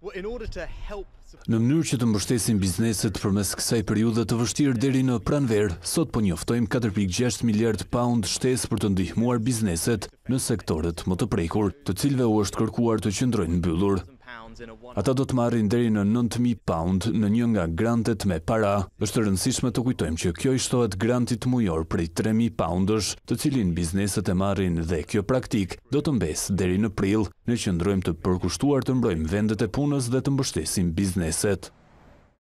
Në mënyrë që të mbështesim bizneset për mes kësaj periudet të vështirë deri në pranverë, sot po njoftojmë 4.6 miljard pound shtes për të ndihmuar bizneset në sektoret më të prejkur, të cilve u është kërkuar të qëndrojnë në byllur. Ata do të marrin deri në 9000 pound në një nga grantet me para. Është e rëndësishme të kujtojmë që kjo i shtohet grantit mujor prej 3000 poundësh, të cilin bizneset e marrin dhe kjo praktik do të mbes deri në prill, ne qëndrojmë të përkushtuar të mbrojmë vendet e punës dhe të mbështesim bizneset.